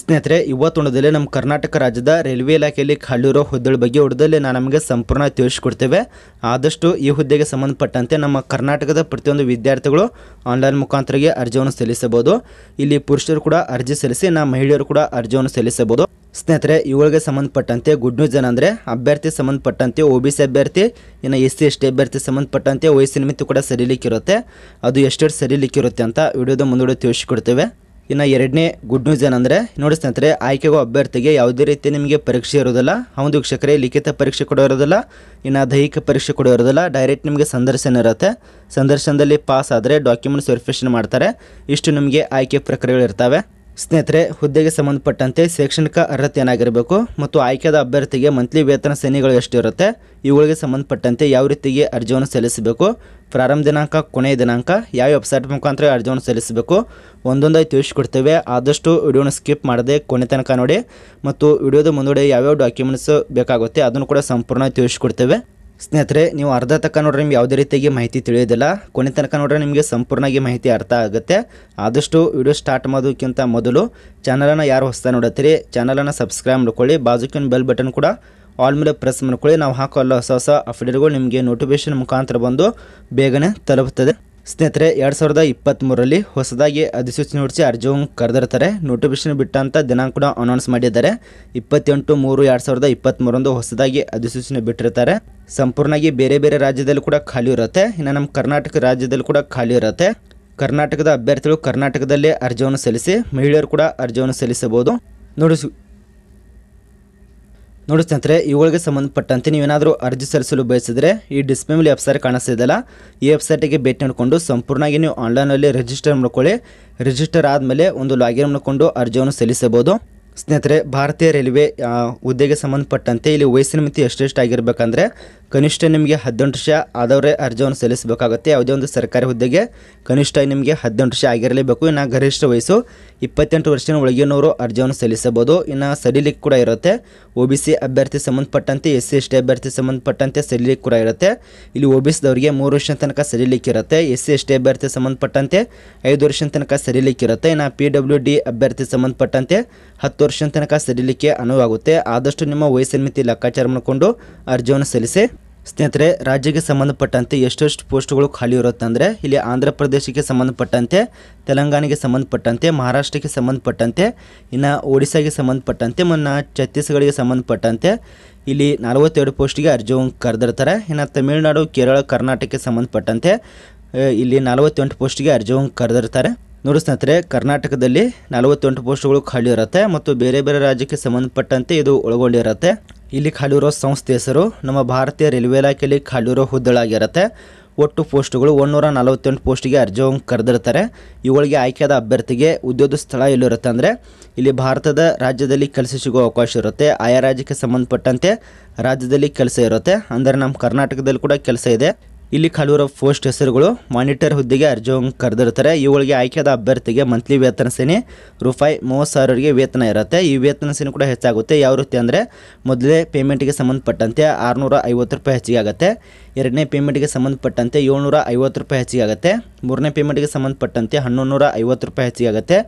ಸ್ನೇಹಿತರೆ ಇವತ್ತೊಂದಲ್ಲೇ ನಮ್ಮ ಕರ್ನಾಟಕ ರಾಜ್ಯದ ರೈಲ್ವೆ ಇಲಾಖೆಯಲ್ಲಿ ಖಾಲಿ ಇರೋ ಹುದ್ದೆಗಳ ಬಗ್ಗೆ ಹೊಡೆದಲ್ಲೇ ನಾನು ನಮಗೆ ಸಂಪೂರ್ಣ ತಿಳಿಸ್ಕೊಡ್ತೇವೆ ಆದಷ್ಟು ಈ ಹುದ್ದೆಗೆ ಸಂಬಂಧಪಟ್ಟಂತೆ ನಮ್ಮ ಕರ್ನಾಟಕದ ಪ್ರತಿಯೊಂದು ವಿದ್ಯಾರ್ಥಿಗಳು ಆನ್ಲೈನ್ ಮುಖಾಂತರಗೆ ಅರ್ಜಿಯನ್ನು ಸಲ್ಲಿಸಬಹುದು ಇಲ್ಲಿ ಪುರುಷರು ಕೂಡ ಅರ್ಜಿ ಸಲ್ಲಿಸಿ ನಮ್ಮ ಮಹಿಳೆಯರು ಕೂಡ ಅರ್ಜಿಯನ್ನು ಸಲ್ಲಿಸಬಹುದು ಸ್ನೇಹಿತರೆ ಇವುಗಳಿಗೆ ಸಂಬಂಧಪಟ್ಟಂತೆ ಗುಡ್ ನ್ಯೂಸ್ ಏನಂದರೆ ಅಭ್ಯರ್ಥಿ ಸಂಬಂಧಪಟ್ಟಂತೆ ಒ ಬಿ ಸಿ ಅಭ್ಯರ್ಥಿ ಇನ್ನು ಎಸ್ ಸಿ ಎಸ್ ಟಿ ಅಭ್ಯರ್ಥಿ ಸಂಬಂಧಪಟ್ಟಂತೆ ವಯಸ್ಸಿನ ಮಿತಿ ಕೂಡ ಸರಿಲಿಕ್ಕಿರುತ್ತೆ ಅದು ಎಷ್ಟೆಷ್ಟು ಸರಿಲಿಕ್ಕಿರುತ್ತೆ ಅಂತ ವಿಡಿಯೋದ ಮುಂದೂಡಿ ತಿಳಿಸಿಕೊಡ್ತೇವೆ ಇನ್ನು ಎರಡನೇ ಗುಡ್ ನ್ಯೂಸ್ ಏನಂದರೆ ನೋಡಿ ಸ್ನೇಹಿತರೆ ಆಯ್ಕೆಗೋ ಅಭ್ಯರ್ಥಿಗೆ ಯಾವುದೇ ರೀತಿ ನಿಮಗೆ ಪರೀಕ್ಷೆ ಇರೋದಿಲ್ಲ ಹೌದು ವೀಕ್ಷಕರೇ ಲಿಖಿತ ಪರೀಕ್ಷೆ ಕೊಡೋ ಇರೋದಿಲ್ಲ ಇನ್ನು ದೈಹಿಕ ಪರೀಕ್ಷೆ ಕೊಡೋ ಇರೋದಿಲ್ಲ ಡೈರೆಕ್ಟ್ ನಿಮಗೆ ಸಂದರ್ಶನ ಇರುತ್ತೆ ಸಂದರ್ಶನದಲ್ಲಿ ಪಾಸ್ ಆದರೆ ಡಾಕ್ಯುಮೆಂಟ್ಸ್ ವೆರಿಫಿಕೇಷನ್ ಮಾಡ್ತಾರೆ ಇಷ್ಟು ನಿಮಗೆ ಆಯ್ಕೆ ಇರ್ತವೆ ಸ್ನೇಹಿತರೆ ಹುದ್ದೆಗೆ ಸಂಬಂಧಪಟ್ಟಂತೆ ಶೈಕ್ಷಣಿಕ ಅರ್ಹತೆ ಏನಾಗಿರಬೇಕು ಮತ್ತು ಆಯ್ಕೆದ ಅಭ್ಯರ್ಥಿಗೆ ಮಂತ್ಲಿ ವೇತನ ಶ್ರೇಣಿಗಳು ಎಷ್ಟಿರುತ್ತೆ ಇವುಗಳಿಗೆ ಸಂಬಂಧಪಟ್ಟಂತೆ ಯಾವ ರೀತಿಗೆ ಅರ್ಜಿಯನ್ನು ಸಲ್ಲಿಸಬೇಕು ಪ್ರಾರಂಭ ದಿನಾಂಕ ಕೊನೆಯ ದಿನಾಂಕ ಯಾವ ವೆಬ್ಸೈಟ್ ಮುಖಾಂತರ ಅರ್ಜಿಯನ್ನು ಸಲ್ಲಿಸಬೇಕು ಒಂದೊಂದಾಗಿ ತಿಳಿಸ್ಕೊಡ್ತೇವೆ ಆದಷ್ಟು ವಿಡಿಯೋನ ಸ್ಕಿಪ್ ಮಾಡದೆ ಕೊನೆ ತನಕ ನೋಡಿ ಮತ್ತು ವಿಡಿಯೋದ ಮುಂದೂಡಿ ಯಾವ್ಯಾವ ಡಾಕ್ಯುಮೆಂಟ್ಸ್ ಬೇಕಾಗುತ್ತೆ ಅದನ್ನು ಕೂಡ ಸಂಪೂರ್ಣ ತಿಳಿಸಿಕೊಡ್ತೇವೆ ಸ್ನೇಹಿತರೆ ನೀವು ಅರ್ಧ ತನಕ ನೋಡ್ರಿ ನಿಮ್ಗೆ ಯಾವುದೇ ರೀತಿಯಾಗಿ ಮಾಹಿತಿ ತಿಳಿಯೋದಿಲ್ಲ ಕೊನೆ ತನಕ ನೋಡ್ರೆ ನಿಮಗೆ ಸಂಪೂರ್ಣವಾಗಿ ಮಾಹಿತಿ ಅರ್ಥ ಆಗುತ್ತೆ ಆದಷ್ಟು ವಿಡಿಯೋ ಸ್ಟಾರ್ಟ್ ಮಾಡೋದಕ್ಕಿಂತ ಮೊದಲು ಚಾನಲನ್ನು ಯಾರು ಹೊಸ ನೋಡತ್ತೀರಿ ಚಾನಲನ್ನು ಸಬ್ಸ್ಕ್ರೈಬ್ ಮಾಡ್ಕೊಳ್ಳಿ ಬಾಜುಕಿನ ಬೆಲ್ ಬಟನ್ ಕೂಡ ಆಲ್ ಮೇಲೆ ಪ್ರೆಸ್ ಮಾಡ್ಕೊಳ್ಳಿ ನಾವು ಹಾಕೋ ಹೊಸ ಹೊಸ ಅಪ್ಡೇಟ್ಗಳು ನಿಮಗೆ ನೋಟಿಫಿಕೇಶನ್ ಮುಖಾಂತರ ಬಂದು ಬೇಗನೆ ತಲುಪುತ್ತದೆ ಸ್ನೇಹಿತರೆ ಎರಡು ಸಾವಿರದ ಇಪ್ಪತ್ತ್ಮೂರರಲ್ಲಿ ಹೊಸದಾಗಿ ಅಧಿಸೂಚನೆ ಹೊಡಿಸಿ ಅರ್ಜಿ ಕರೆದಿರ್ತಾರೆ ನೋಟಿಫಿಕೇಷನ್ ಬಿಟ್ಟಂತ ಕೂಡ ಅನೌನ್ಸ್ ಮಾಡಿದ್ದಾರೆ ಇಪ್ಪತ್ತೆಂಟು ಮೂರು ಎರಡು ಸಾವಿರದ ಮೂರಂದು ಹೊಸದಾಗಿ ಅಧಿಸೂಚನೆ ಬಿಟ್ಟಿರ್ತಾರೆ ಸಂಪೂರ್ಣವಾಗಿ ಬೇರೆ ಬೇರೆ ರಾಜ್ಯದಲ್ಲೂ ಕೂಡ ಖಾಲಿ ಇರುತ್ತೆ ಇನ್ನು ನಮ್ಮ ಕರ್ನಾಟಕ ರಾಜ್ಯದಲ್ಲಿ ಕೂಡ ಖಾಲಿ ಇರುತ್ತೆ ಕರ್ನಾಟಕದ ಅಭ್ಯರ್ಥಿಗಳು ಕರ್ನಾಟಕದಲ್ಲೇ ಅರ್ಜಿಯನ್ನು ಸಲ್ಲಿಸಿ ಮಹಿಳೆಯರು ಕೂಡ ಅರ್ಜಿಯನ್ನು ಸಲ್ಲಿಸಬಹುದು ನೋಡಿ ನೋಡಿ ಸ್ನೇಹಿತರೆ ಇವುಗಳಿಗೆ ಸಂಬಂಧಪಟ್ಟಂತೆ ನೀವೇನಾದರೂ ಅರ್ಜಿ ಸಲ್ಲಿಸಲು ಬಯಸಿದರೆ ಈ ಮೇಲೆ ವೆಬ್ಸೈಟ್ ಕಾಣಿಸ್ತಿದ್ದಲ್ಲ ಈ ವೆಬ್ಸೈಟಿಗೆ ಭೇಟಿ ಮಾಡಿಕೊಂಡು ಸಂಪೂರ್ಣವಾಗಿ ನೀವು ಆನ್ಲೈನಲ್ಲಿ ರಿಜಿಸ್ಟರ್ ಮಾಡ್ಕೊಳ್ಳಿ ರಿಜಿಸ್ಟರ್ ಆದಮೇಲೆ ಒಂದು ಲಾಗಿನ್ ಮಾಡಿಕೊಂಡು ಅರ್ಜಿಯನ್ನು ಸಲ್ಲಿಸಬಹುದು ಸ್ನೇಹಿತರೆ ಭಾರತೀಯ ರೈಲ್ವೆ ಹುದ್ದೆಗೆ ಸಂಬಂಧಪಟ್ಟಂತೆ ಇಲ್ಲಿ ವಯಸ್ಸಿನ ಮಿತಿ ಎಷ್ಟೆಷ್ಟು ಆಗಿರಬೇಕಂದ್ರೆ ಕನಿಷ್ಠ ನಿಮಗೆ ಹದಿನೆಂಟು ವರ್ಷ ಆದವರೇ ಅರ್ಜಿಯನ್ನು ಸಲ್ಲಿಸಬೇಕಾಗುತ್ತೆ ಯಾವುದೇ ಒಂದು ಸರ್ಕಾರಿ ಹುದ್ದೆಗೆ ಕನಿಷ್ಠ ನಿಮಗೆ ಹದಿನೆಂಟು ವರ್ಷ ಆಗಿರಲೇಬೇಕು ಇನ್ನು ಗರಿಷ್ಠ ವಯಸ್ಸು ಇಪ್ಪತ್ತೆಂಟು ವರ್ಷದ ಒಳಗಿನವರು ಅರ್ಜಿಯನ್ನು ಸಲ್ಲಿಸಬಹುದು ಇನ್ನು ಸಡಿಲಿಕ್ಕೆ ಕೂಡ ಇರುತ್ತೆ ಒ ಬಿ ಸಿ ಅಭ್ಯರ್ಥಿ ಸಂಬಂಧಪಟ್ಟಂತೆ ಎಸ್ ಸಿ ಎಸ್ ಟಿ ಅಭ್ಯರ್ಥಿ ಸಂಬಂಧಪಟ್ಟಂತೆ ಸಡಿಲಿಕ್ಕೆ ಕೂಡ ಇರುತ್ತೆ ಇಲ್ಲಿ ಒ ಬಿ ಸಿದವರಿಗೆ ಮೂರು ವರ್ಷದ ತನಕ ಸಡಿಲಿಕ್ಕೆ ಇರುತ್ತೆ ಎಸ್ ಸಿ ಎಸ್ ಟಿ ಅಭ್ಯರ್ಥಿ ಸಂಬಂಧಪಟ್ಟಂತೆ ಐದು ವರ್ಷದ ತನಕ ಸಡಿಲಿಕ್ಕೆ ಇರುತ್ತೆ ಇನ್ನು ಪಿ ಡಬ್ಲ್ಯೂ ಡಿ ಅಭ್ಯರ್ಥಿ ಸಂಬಂಧಪಟ್ಟಂತೆ ಹತ್ತು ವರ್ಷದ ತನಕ ಸಡಿಲಿಕ್ಕೆ ಅನುವಾಗುತ್ತೆ ಆದಷ್ಟು ನಿಮ್ಮ ವಯಸ್ಸಿನ ಮಿತಿ ಲೆಕ್ಕಾಚಾರ ಮಾಡಿಕೊಂಡು ಅರ್ಜಿಯನ್ನು ಸಲ್ಲಿಸಿ ಸ್ನೇಹಿತರೆ ರಾಜ್ಯಕ್ಕೆ ಸಂಬಂಧಪಟ್ಟಂತೆ ಎಷ್ಟೆಷ್ಟು ಪೋಸ್ಟ್ಗಳು ಖಾಲಿ ಇರುತ್ತಂದರೆ ಇಲ್ಲಿ ಆಂಧ್ರ ಪ್ರದೇಶಕ್ಕೆ ಸಂಬಂಧಪಟ್ಟಂತೆ ತೆಲಂಗಾಣಿಗೆ ಸಂಬಂಧಪಟ್ಟಂತೆ ಮಹಾರಾಷ್ಟ್ರಕ್ಕೆ ಸಂಬಂಧಪಟ್ಟಂತೆ ಇನ್ನು ಒಡಿಶಾಗೆ ಸಂಬಂಧಪಟ್ಟಂತೆ ಮೊನ್ನ ಛತ್ತೀಸ್ಗಡಿಗೆ ಸಂಬಂಧಪಟ್ಟಂತೆ ಇಲ್ಲಿ ನಲವತ್ತೆರಡು ಪೋಸ್ಟ್ಗೆ ಅರ್ಜಿ ಕರೆದಿರ್ತಾರೆ ಇನ್ನು ತಮಿಳುನಾಡು ಕೇರಳ ಕರ್ನಾಟಕಕ್ಕೆ ಸಂಬಂಧಪಟ್ಟಂತೆ ಇಲ್ಲಿ ನಲವತ್ತೆಂಟು ಪೋಸ್ಟ್ಗೆ ಅರ್ಜಿ ಕರೆದಿರ್ತಾರೆ ನೋಡಿ ಸ್ನೇಹಿತರೆ ಕರ್ನಾಟಕದಲ್ಲಿ ನಲವತ್ತೆಂಟು ಪೋಸ್ಟ್ಗಳು ಖಾಲಿ ಇರುತ್ತೆ ಮತ್ತು ಬೇರೆ ಬೇರೆ ರಾಜ್ಯಕ್ಕೆ ಸಂಬಂಧಪಟ್ಟಂತೆ ಇದು ಒಳಗೊಂಡಿರುತ್ತೆ ಇಲ್ಲಿ ಖಾಲಿರೋ ಸಂಸ್ಥೆ ಹೆಸರು ನಮ್ಮ ಭಾರತೀಯ ರೈಲ್ವೆ ಇಲಾಖೆಯಲ್ಲಿ ಖಾಲಿರೋ ಹುದ್ದಳಾಗಿರುತ್ತೆ ಒಟ್ಟು ಪೋಸ್ಟ್ಗಳು ಒಂದೂರ ನಲವತ್ತೆಂಟು ಪೋಸ್ಟಿಗೆ ಅರ್ಜಿಯನ್ನು ಕರೆದಿರ್ತಾರೆ ಇವುಗಳಿಗೆ ಆಯ್ಕೆಯಾದ ಅಭ್ಯರ್ಥಿಗೆ ಉದ್ಯೋಗ ಸ್ಥಳ ಎಲ್ಲಿರುತ್ತೆ ಅಂದರೆ ಇಲ್ಲಿ ಭಾರತದ ರಾಜ್ಯದಲ್ಲಿ ಕೆಲಸ ಸಿಗೋ ಅವಕಾಶ ಇರುತ್ತೆ ಆಯಾ ರಾಜ್ಯಕ್ಕೆ ಸಂಬಂಧಪಟ್ಟಂತೆ ರಾಜ್ಯದಲ್ಲಿ ಕೆಲಸ ಇರುತ್ತೆ ಅಂದರೆ ನಮ್ಮ ಕರ್ನಾಟಕದಲ್ಲಿ ಕೂಡ ಕೆಲಸ ಇದೆ ಇಲ್ಲಿ ಖಾಲಿರೋ ಪೋಸ್ಟ್ ಹೆಸರುಗಳು ಮಾನಿಟರ್ ಹುದ್ದೆಗೆ ಅರ್ಜಿಯನ್ನು ಕರೆದಿರ್ತಾರೆ ಇವುಗಳಿಗೆ ಆಯ್ಕೆಯಾದ ಅಭ್ಯರ್ಥಿಗೆ ಮಂತ್ಲಿ ವೇತನ ಸೇನೆ ರೂಪಾಯಿ ಮೂವತ್ತು ಸಾವಿರವರೆಗೆ ವೇತನ ಇರುತ್ತೆ ಈ ವೇತನ ಸೇನೆ ಕೂಡ ಹೆಚ್ಚಾಗುತ್ತೆ ಯಾವ ರೀತಿ ಅಂದರೆ ಮೊದಲೇ ಪೇಮೆಂಟ್ಗೆ ಸಂಬಂಧಪಟ್ಟಂತೆ ಆರುನೂರ ಐವತ್ತು ರೂಪಾಯಿ ಹೆಚ್ಚಿಗೆ ಆಗುತ್ತೆ ಎರಡನೇ ಪೇಮೆಂಟ್ಗೆ ಸಂಬಂಧಪಟ್ಟಂತೆ ಏಳ್ನೂರ ಐವತ್ತು ರೂಪಾಯಿ ಹೆಚ್ಚಿಗೆ ಆಗುತ್ತೆ ಮೂರನೇ ಪೇಮೆಂಟ್ಗೆ ಸಂಬಂಧಪಟ್ಟಂತೆ ಹನ್ನೊಂದು ನೂರ ಐವತ್ತು ರೂಪಾಯಿ ಹೆಚ್ಚಿಗೆ ಆಗುತ್ತೆ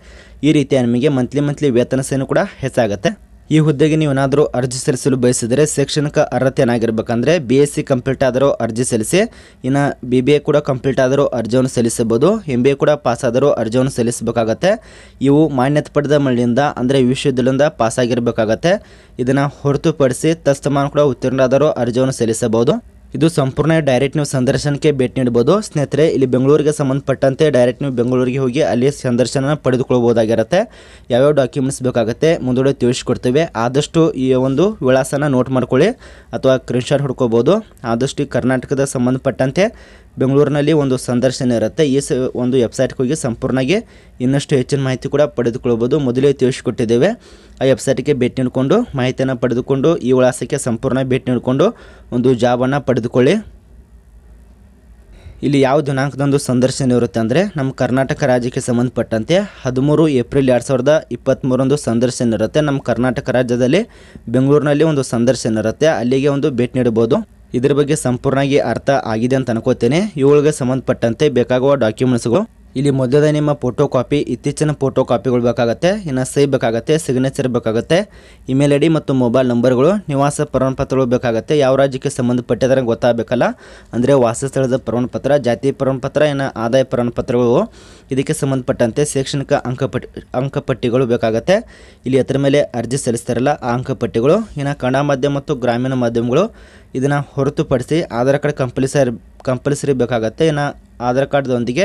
ಈ ರೀತಿಯ ನಿಮಗೆ ಮಂತ್ಲಿ ಮಂತ್ಲಿ ವೇತನ ಸೇನೆ ಕೂಡ ಹೆಚ್ಚಾಗುತ್ತೆ ಈ ಹುದ್ದೆಗೆ ನೀವೇನಾದರೂ ಅರ್ಜಿ ಸಲ್ಲಿಸಲು ಬಯಸಿದರೆ ಶೈಕ್ಷಣಿಕ ಅರ್ಹತೆಯನ್ನಾಗಿರ್ಬೇಕಂದ್ರೆ ಬಿ ಎಸ್ ಸಿ ಕಂಪ್ಲೀಟ್ ಆದರೂ ಅರ್ಜಿ ಸಲ್ಲಿಸಿ ಇನ್ನು ಬಿ ಬಿ ಎ ಕೂಡ ಕಂಪ್ಲೀಟ್ ಆದರೂ ಅರ್ಜಿಯನ್ನು ಸಲ್ಲಿಸಬಹುದು ಎಂ ಬಿ ಎ ಕೂಡ ಪಾಸ್ ಆದರೂ ಅರ್ಜಿಯನ್ನು ಸಲ್ಲಿಸಬೇಕಾಗತ್ತೆ ಇವು ಮಾನ್ಯತೆ ಪಡೆದ ಮಳಿಯಿಂದ ಅಂದರೆ ವಿಶ್ವವಿದ್ಯಾಲಯದಿಂದ ಪಾಸಾಗಿರಬೇಕಾಗತ್ತೆ ಇದನ್ನು ಹೊರತುಪಡಿಸಿ ತಸ್ತಮಾನ ಕೂಡ ಉತ್ತೀರ್ಣರಾದರೂ ಅರ್ಜಿಯನ್ನು ಸಲ್ಲಿಸಬಹುದು ಇದು ಸಂಪೂರ್ಣ ಡೈರೆಕ್ಟ್ ನೀವು ಸಂದರ್ಶನಕ್ಕೆ ಭೇಟಿ ನೀಡಬಹುದು ಸ್ನೇಹಿತರೆ ಇಲ್ಲಿ ಬೆಂಗಳೂರಿಗೆ ಸಂಬಂಧಪಟ್ಟಂತೆ ಡೈರೆಕ್ಟ್ ನೀವು ಬೆಂಗಳೂರಿಗೆ ಹೋಗಿ ಅಲ್ಲಿ ಸಂದರ್ಶನ ಯಾವ ಯಾವ್ಯಾವ ಡಾಕ್ಯುಮೆಂಟ್ಸ್ ಬೇಕಾಗುತ್ತೆ ಮುಂದೂಡೆ ತಿಳಿಸ್ಕೊಡ್ತೇವೆ ಆದಷ್ಟು ಈ ಒಂದು ವಿಳಾಸನ ನೋಟ್ ಮಾಡ್ಕೊಳ್ಳಿ ಅಥವಾ ಶಾರ್ಟ್ ಹುಡ್ಕೋಬಹುದು ಆದಷ್ಟು ಕರ್ನಾಟಕದ ಸಂಬಂಧಪಟ್ಟಂತೆ ಬೆಂಗಳೂರಿನಲ್ಲಿ ಒಂದು ಸಂದರ್ಶನ ಇರುತ್ತೆ ಈ ಸ ಒಂದು ವೆಬ್ಸೈಟ್ಗೆ ಹೋಗಿ ಸಂಪೂರ್ಣವಾಗಿ ಇನ್ನಷ್ಟು ಹೆಚ್ಚಿನ ಮಾಹಿತಿ ಕೂಡ ಪಡೆದುಕೊಳ್ಬೋದು ಮೊದಲೇ ತಿಳಿಸಿಕೊಟ್ಟಿದ್ದೇವೆ ಆ ವೆಬ್ಸೈಟ್ಗೆ ಭೇಟಿ ನೀಡಿಕೊಂಡು ಮಾಹಿತಿಯನ್ನು ಪಡೆದುಕೊಂಡು ಈ ವಿಳಾಸಕ್ಕೆ ಸಂಪೂರ್ಣ ಭೇಟಿ ನೀಡಿಕೊಂಡು ಒಂದು ಜಾಬನ್ನು ಪಡೆದುಕೊಳ್ಳಿ ಇಲ್ಲಿ ಯಾವ ದಿನಾಂಕದೊಂದು ಸಂದರ್ಶನ ಇರುತ್ತೆ ಅಂದರೆ ನಮ್ಮ ಕರ್ನಾಟಕ ರಾಜ್ಯಕ್ಕೆ ಸಂಬಂಧಪಟ್ಟಂತೆ ಹದಿಮೂರು ಏಪ್ರಿಲ್ ಎರಡು ಸಾವಿರದ ಇಪ್ಪತ್ತ್ಮೂರೊಂದು ಸಂದರ್ಶನ ಇರುತ್ತೆ ನಮ್ಮ ಕರ್ನಾಟಕ ರಾಜ್ಯದಲ್ಲಿ ಬೆಂಗಳೂರಿನಲ್ಲಿ ಒಂದು ಸಂದರ್ಶನ ಇರುತ್ತೆ ಅಲ್ಲಿಗೆ ಒಂದು ಭೇಟಿ ನೀಡಬಹುದು ಇದರ ಬಗ್ಗೆ ಸಂಪೂರ್ಣವಾಗಿ ಅರ್ಥ ಆಗಿದೆ ಅಂತ ಅನ್ಕೋತೇನೆ ಇವುಗಳಿಗೆ ಸಂಬಂಧಪಟ್ಟಂತೆ ಬೇಕಾಗುವ ಡಾಕ್ಯುಮೆಂಟ್ಸ್ಗಳು ಇಲ್ಲಿ ಮೊದಲೇ ನಿಮ್ಮ ಫೋಟೋ ಕಾಪಿ ಇತ್ತೀಚಿನ ಫೋಟೋ ಕಾಪಿಗಳು ಬೇಕಾಗುತ್ತೆ ಇನ್ನು ಸೈ ಬೇಕಾಗುತ್ತೆ ಸಿಗ್ನೇಚರ್ ಬೇಕಾಗುತ್ತೆ ಇಮೇಲ್ ಐ ಡಿ ಮತ್ತು ಮೊಬೈಲ್ ನಂಬರ್ಗಳು ನಿವಾಸ ಪ್ರಮಾಣಪತ್ರಗಳು ಬೇಕಾಗುತ್ತೆ ಯಾವ ರಾಜ್ಯಕ್ಕೆ ಸಂಬಂಧಪಟ್ಟಿದ್ರೆ ಗೊತ್ತಾಗಬೇಕಲ್ಲ ಅಂದರೆ ವಾಸಸ್ಥಳದ ಪ್ರಮಾಣಪತ್ರ ಜಾತಿ ಪ್ರಮಾಣಪತ್ರ ಇನ್ನು ಆದಾಯ ಪ್ರಮಾಣಪತ್ರಗಳು ಇದಕ್ಕೆ ಸಂಬಂಧಪಟ್ಟಂತೆ ಶೈಕ್ಷಣಿಕ ಅಂಕಪಟ್ಟಿ ಅಂಕಪಟ್ಟಿಗಳು ಬೇಕಾಗುತ್ತೆ ಇಲ್ಲಿ ಅದರ ಮೇಲೆ ಅರ್ಜಿ ಸಲ್ಲಿಸ್ತಾರಲ್ಲ ಆ ಅಂಕಪಟ್ಟಿಗಳು ಇನ್ನು ಕನ್ನಡ ಮಾಧ್ಯಮ ಮತ್ತು ಗ್ರಾಮೀಣ ಮಾಧ್ಯಮಗಳು ಇದನ್ನು ಹೊರತುಪಡಿಸಿ ಆಧಾರ್ ಕಾರ್ಡ್ ಕಂಪಲ್ಸರಿ ಕಂಪಲ್ಸರಿ ಬೇಕಾಗುತ್ತೆ ಇನ್ನು ಆಧಾರ್ ಕಾರ್ಡ್ದೊಂದಿಗೆ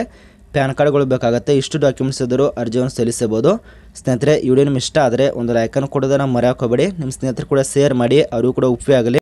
ಪ್ಯಾನ್ ಕಾರ್ಡ್ಗಳು ಬೇಕಾಗುತ್ತೆ ಇಷ್ಟು ಡಾಕ್ಯುಮೆಂಟ್ಸ್ ಇದ್ದರೂ ಅರ್ಜಿಯನ್ನು ಸಲ್ಲಿಸಬಹುದು ಸ್ನೇಹಿತರೆ ವಿಡಿಯೋ ನಿಮ್ಮ ಇಷ್ಟ ಆದರೆ ಒಂದು ಲೈಕನ್ನು ಕೊಡೋದನ್ನು ಮರೆಯೋಕೋಬೇಡಿ ನಿಮ್ಮ ಸ್ನೇಹಿತರು ಕೂಡ ಶೇರ್ ಮಾಡಿ ಅವರು ಕೂಡ ಉಪಯೋಗ ಆಗಲಿ